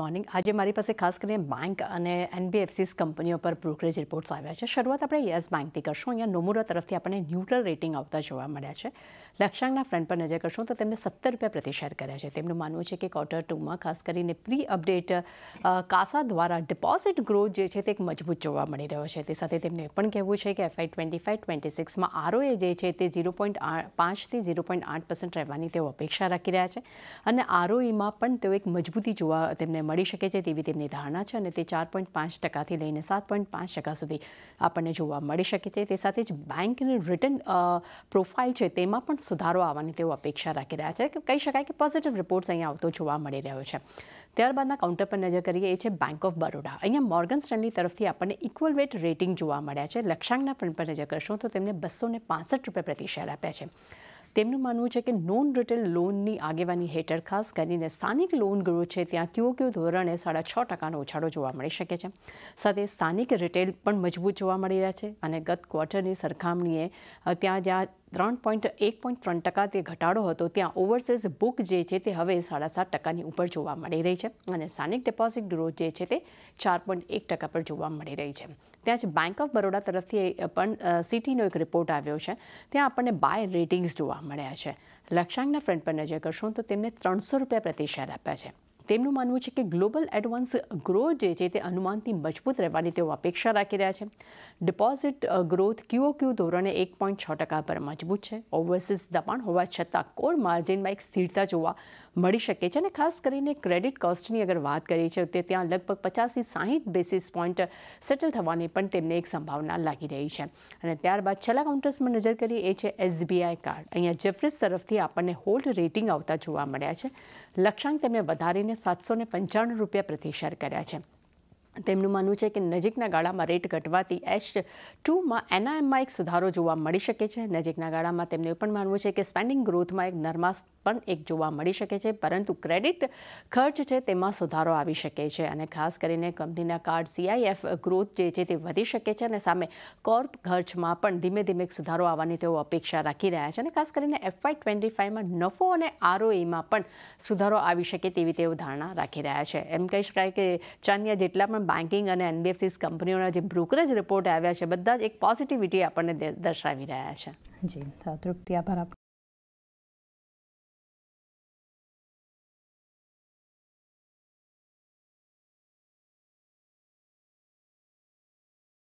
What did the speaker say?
morning આજે મારી પાસે ખાસ કરીને બેંક અને એનબીએફસી કંપનીઓ પર બ્રોકરેજ રિપોર્ટ્સ આવ્યા છે શરૂઆત આપણે યસ બેંકથી કરશું અહીંયા નોમુરા તરફથી આપણને ન્યુટ્રલ રેટિંગ આવતા જોવા મળ્યા છે લક્ષાંકના ફ્રન્ટ પર નજર કરશું તો તેમણે સત્તર રૂપિયા પ્રતિ કર્યા છે તેમનું માનવું છે કે ક્વાર્ટર ટુમાં ખાસ કરીને પ્રી અપડેટ કાસા દ્વારા ડિપોઝિટ ગ્રોથ જે છે તે એક મજબૂત જોવા મળી રહ્યો છે તે સાથે તેમને પણ કહેવું છે કે એફઆઈ ટ્વેન્ટી ફાઇવ ટ્વેન્ટી સિક્સમાં આરઓએ જે છે તે ઝીરો પોઈન્ટ પાંચથી ઝીરો પોઈન્ટ આઠ પર્સન્ટ રહેવાની તેઓ અપેક્ષા રાખી રહ્યા છે અને આરઓઈમાં પણ તેઓ એક મજબૂતી જોવા તેમને મળી શકે છે તેવી તેમની ધારણા છે અને તે ચાર પોઈન્ટ પાંચ ટકાથી લઈને સાત પોઈન્ટ પાંચ ટકા સુધી આપણને જોવા મળી શકે છે તે સાથે જ બેંકની રિટર્ન પ્રોફાઇલ છે તેમાં પણ સુધારો આવવાની તેઓ અપેક્ષા રાખી રહ્યા છે કહી શકાય કે પોઝિટિવ રિપોર્ટ્સ અહીંયા આવતો જોવા મળી રહ્યો છે ત્યારબાદના કાઉન્ટર પર નજર કરીએ એ છે બેંક ઓફ બરોડા અહીંયા મોર્ગન સ્ટેનલી તરફથી આપણને ઇક્વલ વેટ રેટિંગ જોવા મળ્યા છે લક્ષ્યાંકના ફંડ પર નજર કરશો તો તેમને બસો ને રૂપિયા પ્રતિ શેર આપ્યા છે તેમનું માનવું છે કે નોન રિટેલ લોનની આગેવાની હેઠળ ખાસ કરીને સ્થાનિક લોન ગૃહ છે ત્યાં ક્યુ ક્યુ ધોરણે સાડા છ ટકાનો ઉછાળો જોવા મળી શકે છે સાથે સ્થાનિક રિટેલ પણ મજબૂત જોવા મળી રહ્યા છે અને ગત ક્વાર્ટરની સરખામણીએ ત્યાં જ્યાં ત્રણ પોઈન્ટ એક પોઈન્ટ ત્રણ ટકા તે ઘટાડો હતો ત્યાં ઓવરસીઝ બુક જે છે તે હવે સાડા સાત ટકાની ઉપર જોવા મળી રહી છે અને સ્થાનિક ડિપોઝિટ ગ્રોથ જે છે તે ચાર પોઈન્ટ એક ટકા પર જોવા મળી રહી છે ત્યાં જ બેંક ઓફ બરોડા તરફથી પણ સિટીનો એક રિપોર્ટ આવ્યો છે ત્યાં આપણને બાય રેટિંગ્સ જોવા મળ્યા છે લક્ષ્યાંકના ફ્રન્ટ પર નજર કરશું તો તેમને ત્રણસો રૂપિયા પ્રતિ શેર આપ્યા છે તેમનું માનવું છે કે ગ્લોબલ એડવાન્સ ગ્રોથ જે છે તે અનુમાનથી મજબૂત રહેવાની તેઓ અપેક્ષા રાખી રહ્યા છે ડિપોઝિટ ગ્રોથ ક્યુઓક્યુ ધોરણે એક પોઈન્ટ છ ટકા પર મજબૂત છે ઓવરસીઝ દબાણ હોવા છતાં કોર માર્જિનમાં એક સ્થિરતા જોવા મળી શકે છે અને ખાસ કરીને ક્રેડિટ કોસ્ટની અગર વાત કરીએ છીએ તે ત્યાં લગભગ પચાસથી સાહીઠ બેસિસ પોઈન્ટ સેટલ થવાની પણ તેમને એક સંભાવના લાગી રહી છે અને ત્યારબાદ છેલ્લા કાઉન્ટર્સમાં નજર કરીએ એ છે એસબીઆઈ કાર્ડ અહીંયા જેફરીસ તરફથી આપણને હોલ્ડ રેટિંગ આવતા જોવા મળ્યા છે લક્ષ્યાંક તેમને વધારીને સાતસો ને પંચાણું રૂપિયા પ્રતિ શેર કર્યા છે તેમનું માનવું છે કે નજીકના ગાળામાં રેટ ઘટવાથી એચ ટુમાં એનઆઈએમમાં એક સુધારો જોવા મળી શકે છે નજીકના ગાળામાં તેમનું એ પણ માનવું છે કે સ્પેન્ડિંગ ગ્રોથમાં એક નરમાશ પણ એક જોવા મળી શકે છે પરંતુ ક્રેડિટ ખર્ચ છે તેમાં સુધારો આવી શકે છે અને ખાસ કરીને કંપનીના કાર્ડ સીઆઈએફ ગ્રોથ જે છે તે વધી શકે છે અને સામે કોર્પ ખર્ચમાં પણ ધીમે ધીમે સુધારો આવવાની તેઓ અપેક્ષા રાખી રહ્યા છે અને ખાસ કરીને એફવાય ટ્વેન્ટી ફાઇવમાં નફો અને આરઓઈમાં e પણ સુધારો આવી શકે તેવી તેઓ ધારણા રાખી રહ્યા છે એમ કહી શકાય કે ચાંદિયા જેટલા પણ બેન્કિંગ અને એનબીએફસી કંપનીઓના જે બ્રોકરેજ રિપોર્ટ આવ્યા છે બધા જ એક પોઝિટિવિટી આપણને દર્શાવી રહ્યા છે જી તૃપ્તિ આભાર